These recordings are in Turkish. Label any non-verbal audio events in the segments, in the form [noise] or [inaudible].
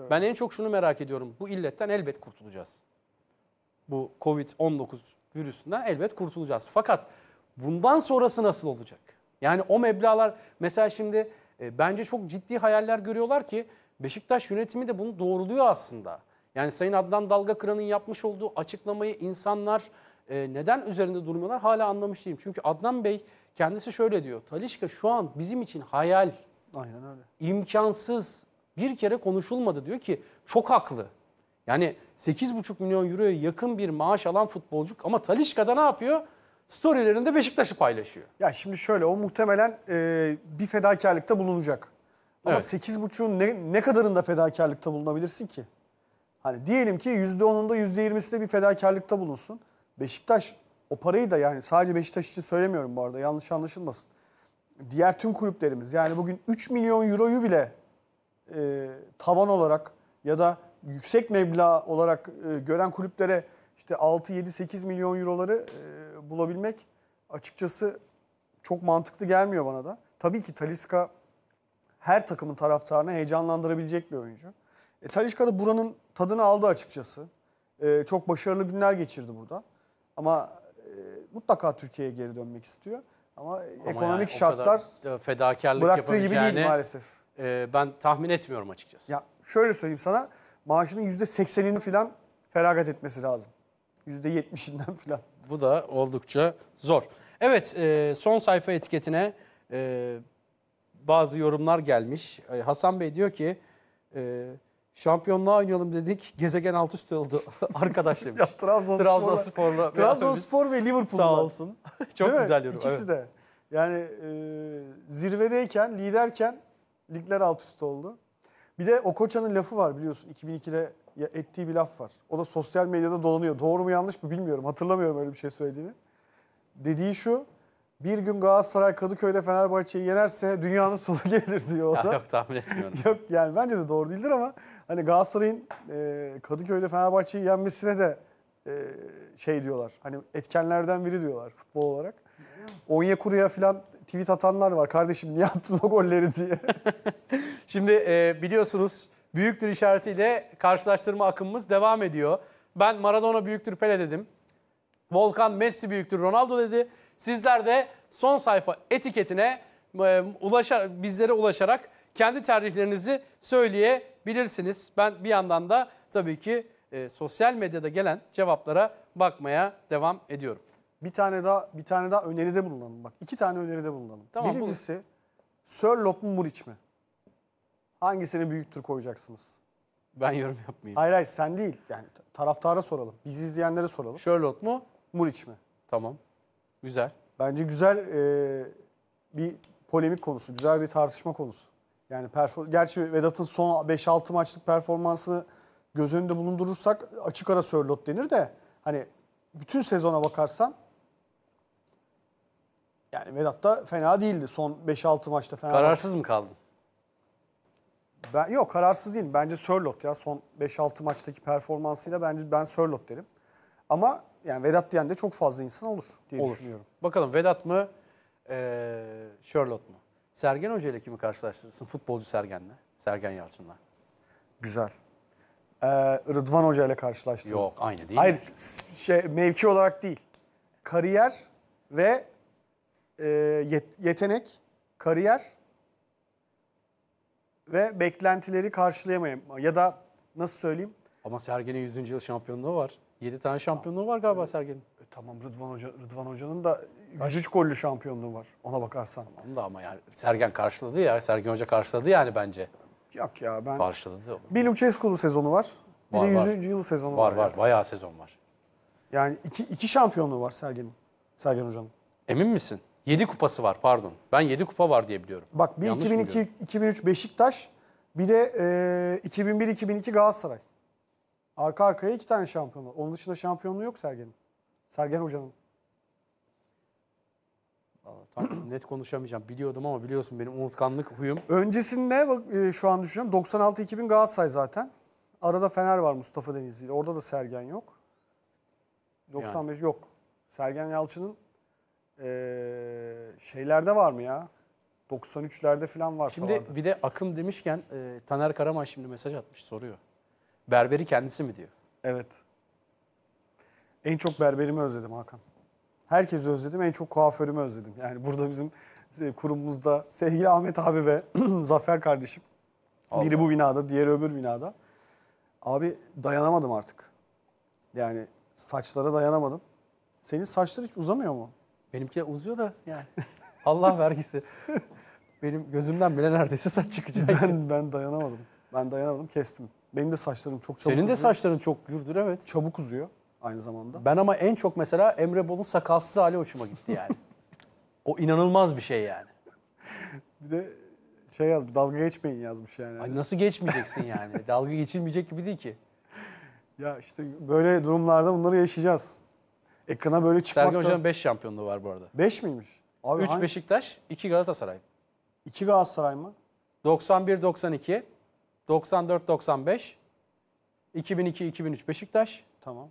Evet. Ben en çok şunu merak ediyorum. Bu illetten elbet kurtulacağız. Bu Covid-19 virüsünden elbet kurtulacağız. Fakat bundan sonrası nasıl olacak? Yani o meblalar mesela şimdi e, bence çok ciddi hayaller görüyorlar ki Beşiktaş yönetimi de bunu doğruluyor aslında. Yani Sayın Adnan Dalga Kıran'ın yapmış olduğu açıklamayı insanlar e, neden üzerinde durmuyorlar hala anlamış değilim. Çünkü Adnan Bey kendisi şöyle diyor. Talişka şu an bizim için hayal. Aynen öyle. İmkansız bir kere konuşulmadı diyor ki çok haklı. Yani 8,5 milyon euroya yakın bir maaş alan futbolcu ama Talişka'da ne yapıyor? Storylerinde Beşiktaş'ı paylaşıyor. Ya şimdi şöyle o muhtemelen e, bir fedakarlıkta bulunacak. Ama evet. 8,5'un ne, ne kadarında fedakarlıkta bulunabilirsin ki? Hani diyelim ki %10'unda %20'sinde bir fedakarlıkta bulunsun. Beşiktaş o parayı da yani sadece Beşiktaş için söylemiyorum bu arada yanlış anlaşılmasın. Diğer tüm kulüplerimiz yani bugün 3 milyon euroyu bile e, tavan olarak ya da yüksek meblağ olarak e, gören kulüplere işte 6 7 8 milyon euroları e, bulabilmek açıkçası çok mantıklı gelmiyor bana da. Tabii ki Taliska her takımın taraftarını heyecanlandırabilecek bir oyuncu. E, Talisca da buranın tadını aldı açıkçası. E, çok başarılı günler geçirdi burada. Ama e, mutlaka Türkiye'ye geri dönmek istiyor. Ama, Ama ekonomik yani şartlar fedakarlık bıraktığı gibi değil maalesef e, ben tahmin etmiyorum açıkçası. Ya şöyle söyleyeyim sana maaşının yüzde %80'ini falan feragat etmesi lazım. yüzde yetmişinden [laughs] falan. Bu da oldukça zor. Evet e, son sayfa etiketine e, bazı yorumlar gelmiş. E, Hasan Bey diyor ki e, şampiyonluğa oynayalım dedik gezegen alt üst oldu [laughs] arkadaş demiş. [laughs] ya, Trabzonspor'la Trabzonspor'la Trabzonspor ve Liverpool'la. Sağ olsun. Çok Değil güzel mi? yorum. İkisi evet. de. Yani e, zirvedeyken, liderken Ligler alt üst oldu. Bir de Okoça'nın lafı var biliyorsun. 2002'de ettiği bir laf var. O da sosyal medyada dolanıyor. Doğru mu yanlış mı bilmiyorum. Hatırlamıyorum öyle bir şey söylediğini. Dediği şu. Bir gün Galatasaray Kadıköy'de Fenerbahçe'yi yenerse dünyanın sonu [laughs] gelir diyor o da. Yok tahmin etmiyorum. [laughs] Yok yani bence de doğru değildir ama hani Galatasaray'ın e, Kadıköy'de Fenerbahçe'yi yenmesine de e, şey diyorlar. Hani etkenlerden biri diyorlar futbol olarak. Onyekuru'ya falan tweet atanlar var. Kardeşim niye attın o golleri diye. [laughs] Şimdi e, biliyorsunuz büyüktür işaretiyle karşılaştırma akımımız devam ediyor. Ben Maradona büyüktür Pele dedim. Volkan Messi büyüktür Ronaldo dedi. Sizler de son sayfa etiketine e, ulaşa, bizlere ulaşarak kendi tercihlerinizi söyleyebilirsiniz. Ben bir yandan da tabii ki e, sosyal medyada gelen cevaplara bakmaya devam ediyorum bir tane daha bir tane daha öneride bulunalım. Bak iki tane öneride bulunalım. Tamam, Birincisi bulun. Sörlop mu Muriç mi? Hangisini büyük tur koyacaksınız? Ben yorum yapmayayım. Hayır hayır sen değil. Yani taraftara soralım. Bizi izleyenlere soralım. Sherlock mu? Muriç mi? Tamam. Güzel. Bence güzel e, bir polemik konusu. Güzel bir tartışma konusu. Yani gerçi Vedat'ın son 5-6 maçlık performansını göz önünde bulundurursak açık ara Sörlot denir de hani bütün sezona bakarsan yani Vedat da fena değildi son 5-6 maçta. Fena Kararsız mı kaldın? Ben, yok kararsız değilim. Bence Sörlot ya son 5-6 maçtaki performansıyla bence ben Sörlot derim. Ama yani Vedat diyen de çok fazla insan olur diye olur. düşünüyorum. Bakalım Vedat mı, ee, Sherlock mu? Sergen Hoca ile kimi karşılaştırırsın? Futbolcu Sergen'le, Sergen Yalçın'la. Güzel. Ee, Rıdvan Hoca ile karşılaştırırım. Yok aynı değil Hayır, mi? şey, mevki olarak değil. Kariyer ve e, yetenek, kariyer ve beklentileri karşılayamayma ya da nasıl söyleyeyim? Ama Sergen'in 100. yıl şampiyonluğu var. 7 tane şampiyonluğu var galiba Sergen'in. E, tamam Rıdvan Hoca Rıdvan Hoca'nın da 103 gollü şampiyonluğu var ona bakarsan. Tamam da ama yani Sergen karşıladı ya. Sergen Hoca karşıladı yani bence. Yok ya ben. Karşıladı. Bir Lucescu'lu sezonu var. Bir var, de 100. Var. yıl sezonu var. Var var. Yani. Bayağı sezon var. Yani iki, iki şampiyonluğu var Sergen'in. Sergen Hoca'nın. Emin misin? 7 kupası var pardon. Ben 7 kupa var diye biliyorum. Bak bir 2002 2003 Beşiktaş, bir de e, 2001 2002 Galatasaray. Arka arkaya iki tane şampiyon var. Onun dışında şampiyonluğu yok Sergen'in. Sergen Hoca'nın. Tam [coughs] net konuşamayacağım. Biliyordum ama biliyorsun benim unutkanlık huyum. Öncesinde bak e, şu an düşünüyorum. 96-2000 Galatasaray zaten. Arada Fener var Mustafa Denizli. Orada da Sergen yok. 95 yani. yok. Sergen Yalçın'ın ee, şeylerde var mı ya? 93'lerde falan var. Şimdi vardı. bir de akım demişken e, Taner Karaman şimdi mesaj atmış soruyor. Berberi kendisi mi diyor? Evet. En çok berberimi özledim Hakan. Herkesi özledim. En çok kuaförümü özledim. Yani burada bizim e, kurumumuzda sevgili Ahmet abi ve [clears throat] Zafer kardeşim. Allah. Biri bu binada, diğeri öbür binada. Abi dayanamadım artık. Yani saçlara dayanamadım. Senin saçlar hiç uzamıyor mu? Benimki uzuyor da yani. [laughs] Allah vergisi. Benim gözümden bile neredeyse saç çıkacak. Ben, ben dayanamadım. Ben dayanamadım kestim. Benim de saçlarım çok çabuk Senin de uzuyor. saçların çok gürdür evet. Çabuk uzuyor aynı zamanda. Ben ama en çok mesela Emre Bol'un sakalsız hali hoşuma gitti yani. o inanılmaz bir şey yani. [laughs] Bir de şey yazmış dalga geçmeyin yazmış yani. Ay nasıl geçmeyeceksin yani? dalga geçilmeyecek gibi değil ki. Ya işte böyle durumlarda bunları yaşayacağız ekrana böyle çıkmak Sergen da... Hoca'nın 5 şampiyonluğu var bu arada. 5 miymiş? 3 hangi... Beşiktaş, 2 Galatasaray. 2 Galatasaray mı? 91-92, 94-95, 2002-2003 Beşiktaş. Tamam.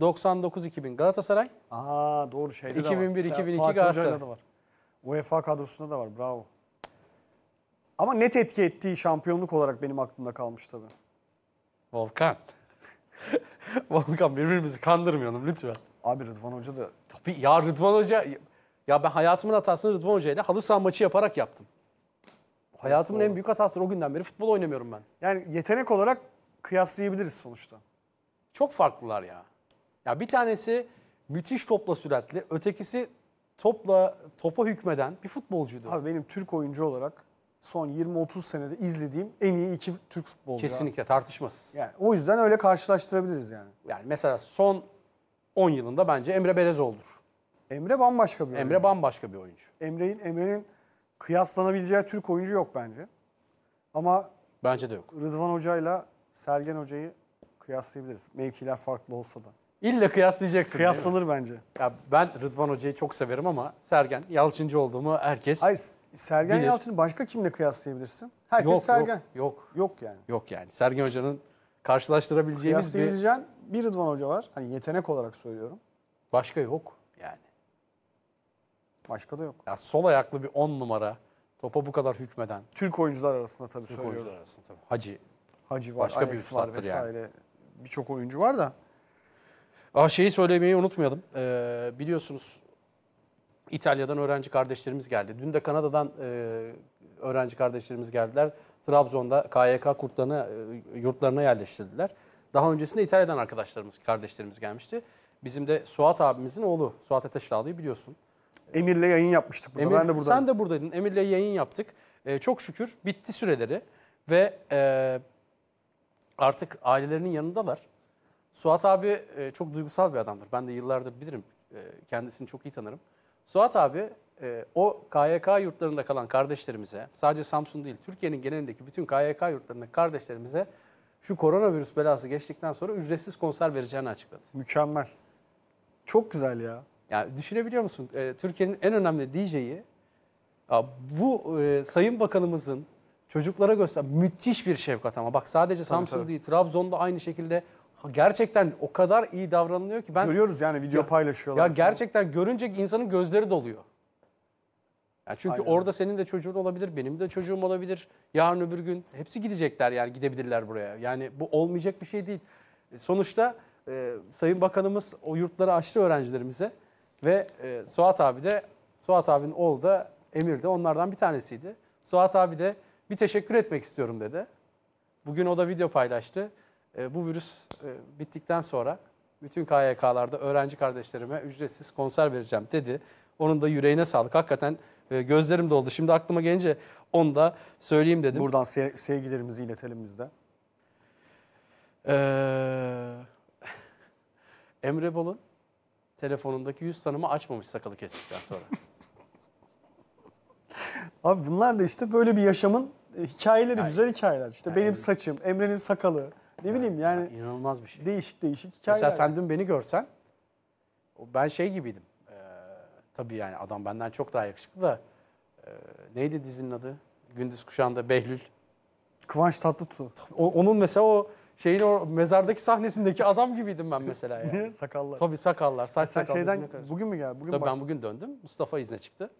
99-2000 Galatasaray. Aa doğru şeyde 2001, de var. 2001-2002 Galatasaray. Da var. UEFA kadrosunda da var bravo. Ama net etki ettiği şampiyonluk olarak benim aklımda kalmış tabii. Volkan. [laughs] Volkan birbirimizi kandırmayalım lütfen. Abi Rıdvan Hoca da... Tabii ya Rıdvan Hoca... Ya ben hayatımın hatasını Rıdvan Hoca ile halı saha maçı yaparak yaptım. Hayatımın Doğru. en büyük hatası o günden beri futbol oynamıyorum ben. Yani yetenek olarak kıyaslayabiliriz sonuçta. Çok farklılar ya. Ya bir tanesi müthiş topla süratli, ötekisi topla topa hükmeden bir futbolcuydu. Abi benim Türk oyuncu olarak son 20-30 senede izlediğim en iyi iki Türk futbolcu. Kesinlikle tartışmasız. Yani o yüzden öyle karşılaştırabiliriz yani. Yani mesela son 10 yılında bence Emre Belezoğlu'dur. Emre bambaşka bir oyuncu. Emre bambaşka bir oyuncu. Emre'nin Emre'nin kıyaslanabileceği Türk oyuncu yok bence. Ama bence de yok. Rıdvan Hoca'yla Sergen Hoca'yı kıyaslayabiliriz. Mevkiler farklı olsa da. İlle kıyaslayacaksın. Kıyaslanır bence. Ya ben Rıdvan Hoca'yı çok severim ama Sergen Yalçıncı olduğumu herkes Hayır, Sergen bilir. Yalçın'ı başka kimle kıyaslayabilirsin? Herkes yok, Sergen. Yok, yok. Yok yani. Yok yani. Sergen Hoca'nın karşılaştırabileceğimiz bir bir Rıdvan Hoca var. Hani yetenek olarak söylüyorum. Başka yok yani. Başka da yok. Ya sol ayaklı bir 10 numara topa bu kadar hükmeden. Türk oyuncular arasında tabii Türk söylüyoruz. oyuncular arasında tabii. Hacı. Hacı var, Başka Alex bir var vesaire. yani. Birçok oyuncu var da. Aa, şeyi söylemeyi unutmayalım. Ee, biliyorsunuz İtalya'dan öğrenci kardeşlerimiz geldi. Dün de Kanada'dan e, öğrenci kardeşlerimiz geldiler. Trabzon'da KYK kurtlarını e, yurtlarına yerleştirdiler. Daha öncesinde İtalya'dan arkadaşlarımız, kardeşlerimiz gelmişti. Bizim de Suat abimizin oğlu Suat Ateş Dağlı'yı biliyorsun. Emir'le yayın yapmıştık burada. Emir, ben de buradayım. Sen de buradaydın. Emir'le yayın yaptık. Ee, çok şükür bitti süreleri ve e, artık ailelerinin yanındalar. Suat abi e, çok duygusal bir adamdır. Ben de yıllardır bilirim. E, kendisini çok iyi tanırım. Suat abi e, o KYK yurtlarında kalan kardeşlerimize, sadece Samsun değil Türkiye'nin genelindeki bütün KYK yurtlarındaki kardeşlerimize şu koronavirüs belası geçtikten sonra ücretsiz konser vereceğini açıkladı. Mükemmel. Çok güzel ya. Yani düşünebiliyor musun? E, Türkiye'nin en önemli DJ'yi bu e, Sayın Bakanımızın çocuklara göster müthiş bir şefkat ama bak sadece Samsun değil Trabzon'da aynı şekilde gerçekten o kadar iyi davranılıyor ki ben görüyoruz yani video ya, paylaşıyorlar. Ya sonra. gerçekten görünce insanın gözleri doluyor. Ya çünkü Aynen. orada senin de çocuğun olabilir, benim de çocuğum olabilir. Yarın öbür gün hepsi gidecekler yani gidebilirler buraya. Yani bu olmayacak bir şey değil. E, sonuçta e, Sayın Bakanımız o yurtları açtı öğrencilerimize ve e, Suat abi de Suat abinin oğlu da Emir de onlardan bir tanesiydi. Suat abi de bir teşekkür etmek istiyorum dedi. Bugün o da video paylaştı. E, bu virüs e, bittikten sonra bütün KYK'larda öğrenci kardeşlerime ücretsiz konser vereceğim dedi. Onun da yüreğine sağlık. Hakikaten e, gözlerim doldu. Şimdi aklıma gelince onu da söyleyeyim dedim. Buradan sevgilerimizi iletelim biz de. Ee, [laughs] Emre Bol'un telefonundaki yüz tanımı açmamış sakalı kestikten sonra. [laughs] Abi bunlar da işte böyle bir yaşamın e, hikayeleri, yani, güzel hikayeler. İşte yani, benim saçım, Emre'nin sakalı. Ne yani, bileyim yani. İnanılmaz bir şey. Değişik değişik hikayeler. Mesela sen dün beni görsen ben şey gibiydim. Tabii yani adam benden çok daha yakışıklı da. E, neydi dizinin adı? Gündüz Kuşağı'nda Behlül. Kıvanç Tatlıtuğ. onun mesela o şeyin o mezardaki sahnesindeki adam gibiydim ben mesela yani. [laughs] Sakallar. Tabii sakallar. Saç sakallar. şeyden bugün mü geldi? Bugün Tabii ben bugün döndüm. Mustafa izne çıktı.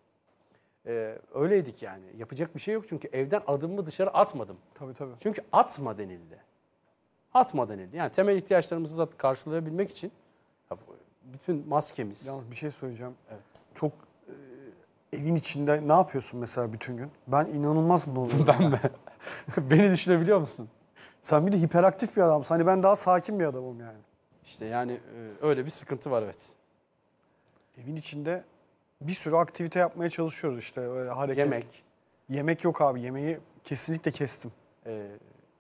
Ee, öyleydik yani. Yapacak bir şey yok çünkü evden adımımı dışarı atmadım. Tabii tabii. Çünkü atma denildi. Atma denildi. Yani temel ihtiyaçlarımızı zaten karşılayabilmek için bütün maskemiz. Yalnız bir şey söyleyeceğim. Evet evin içinde ne yapıyorsun mesela bütün gün? Ben inanılmaz mı oluyorum? [laughs] ben mi? [laughs] Beni düşünebiliyor musun? Sen bir de hiperaktif bir adamsın. Hani ben daha sakin bir adamım yani. İşte yani e, öyle bir sıkıntı var evet. Evin içinde bir sürü aktivite yapmaya çalışıyoruz işte. Öyle hareket. Yemek. Yemek yok abi. Yemeği kesinlikle kestim. E,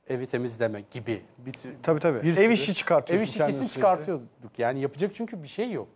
evi temizlemek gibi. Bir, tabii tabii. Bir ev işi çıkartıyorsun Ev işi kesin çıkartıyorduk. Yani yapacak çünkü bir şey yok.